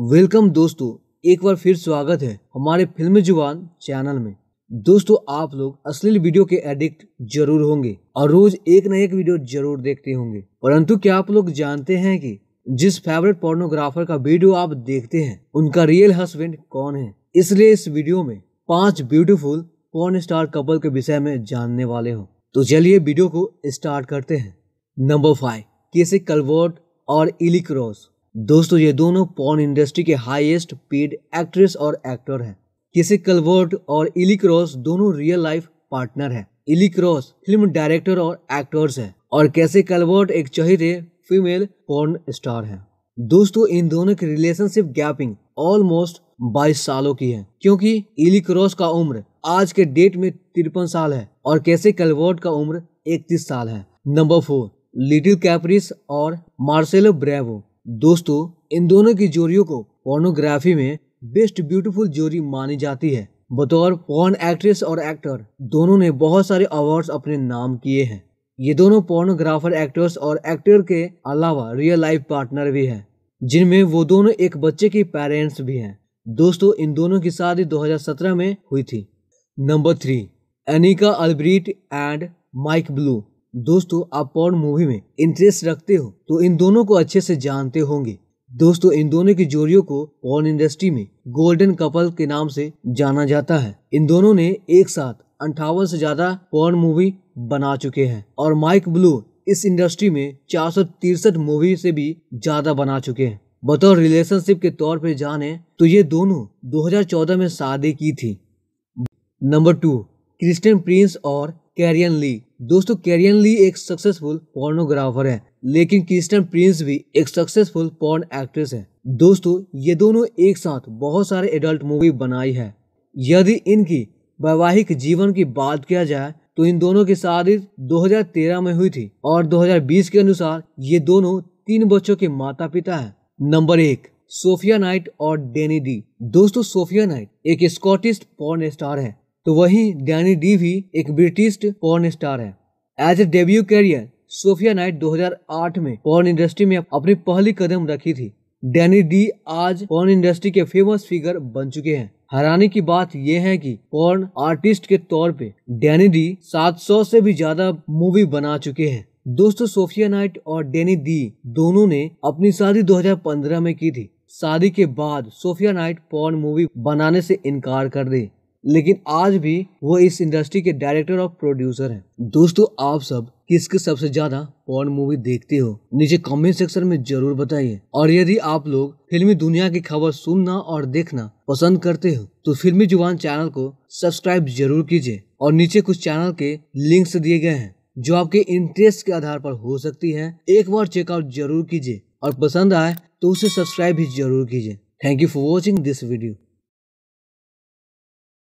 Welcome दोस्तों एक बार फिर स्वागत है हमारे फिल्म जुबान चैनल में दोस्तों आप लोग अश्लील वीडियो के एडिक्ट जरूर होंगे और रोज एक न एक वीडियो जरूर देखते होंगे परंतु क्या आप लोग जानते हैं कि जिस फेवरेट पोर्नोग्राफर का वीडियो आप देखते हैं उनका रियल हस्बैंड कौन है इसलिए इस वीडियो में पांच ब्यूटीफुल पोर्न स्टार कपल के विषय में जानने वाले हो तो चलिए वीडियो को स्टार्ट करते हैं नंबर फाइव केसे कलवर्ट और इली क्रॉस दोस्तों ये दोनों पॉर्न इंडस्ट्री के हाईएस्ट पेड एक्ट्रेस और एक्टर हैं किसे कलवर्ट और इली क्रॉस दोनों रियल लाइफ पार्टनर हैं इली क्रॉस फिल्म डायरेक्टर और एक्टर्स हैं और कैसे कलवर्ट एक चहिते फीमेल पॉर्न स्टार हैं दोस्तों इन दोनों की रिलेशनशिप गैपिंग ऑलमोस्ट 22 सालों की है क्योंकि इली क्रॉस का उम्र आज के डेट में तिरपन साल है और कैसे कलवर्ट का उम्र 31 साल है नंबर फोर लिटिल कैप्रिस और मार्सेलो ब्रेवो दोस्तों इन दोनों की जोड़ियों को पोर्नोग्राफी में बेस्ट ब्यूटीफुल जोड़ी मानी जाती है बतौर पोर्न एक्ट्रेस और एक्टर दोनों ने बहुत सारे अवार्ड्स अपने नाम किए हैं ये दोनों पोर्नोग्राफर एक्टर्स और एक्टर के अलावा रियल लाइफ पार्टनर भी हैं जिनमें वो दोनों एक बच्चे के पेरेंट्स भी हैं दोस्तों इन दोनों की शादी 2017 में हुई थी number three Anika Albrite and Mike Blue दोस्तों आप पॉर्न मूवी में इंटरेस्ट रखते हो तो इन दोनों को अच्छे से जानते होंगे दोस्तों इन दोनों की जोड़ियों को पॉर्न इंडस्ट्री में गोल्डन कपल के नाम से जाना जाता है इन दोनों ने एक साथ अंठावन से ज्यादा पॉर्न मूवी बना चुके हैं और माइक ब्लू इस इंडस्ट्री में चार मूवी से भी ज्यादा बना चुके हैं बतौर रिलेशनशिप के तौर पर जाने तो ये दोनों 2014 में शादी की थी नंबर टू क्रिस्टियन प्रिंस और कैरियन ली दोस्तों कैरियन ली एक सक्सेसफुल पोर्नोग्राफर है लेकिन क्रिस्टन प्रिंस भी एक सक्सेसफुल पोर्न एक्ट्रेस है दोस्तों ये दोनों एक साथ बहुत सारे एडल्ट मूवी बनाई है यदि इनकी वैवाहिक जीवन की बात किया जाए तो इन दोनों की शादी 2013 में हुई थी और 2020 के अनुसार ये दोनों तीन बच्चों के माता पिता हैं। नंबर एक सोफिया नाइट और डेनी डी दोस्तों सोफिया नाइट एक स्कॉटिश पॉर्न स्टार है तो वहीं डैनी डी भी एक ब्रिटिश पॉर्न स्टार है as a debut career Sophia Knight 2008 में पॉर्न इंडस्ट्री में अपनी पहली कदम रखी थी डैनी डी आज पॉर्न इंडस्ट्री के फेमस फिगर बन चुके हैं हैरानी की बात यह है कि पॉर्न आर्टिस्ट के तौर पे डैनी डी 700 से भी ज्यादा मूवी बना चुके हैं दोस्तों सोफिया नाइट और डैनी डी दोनों ने अपनी शादी 2015 में की थी शादी के बाद सोफिया नाइट पॉर्न मूवी बनाने से इनकार कर दी लेकिन आज भी वो इस इंडस्ट्री के डायरेक्टर और प्रोड्यूसर हैं दोस्तों आप सब किसके सबसे ज्यादा पॉर्न मूवी देखते हो नीचे कमेंट सेक्शन में जरूर बताइए और यदि आप लोग फिल्मी दुनिया की खबर सुनना और देखना पसंद करते हो तो फिल्मी जुबान चैनल को सब्सक्राइब जरूर कीजिए और नीचे कुछ चैनल के लिंक्स दिए गए हैं जो आपके इंटरेस्ट के आधार पर हो सकती है एक बार चेकआउट जरूर कीजिए और पसंद आए तो उसे सब्सक्राइब भी जरूर कीजिए thank you for watching this video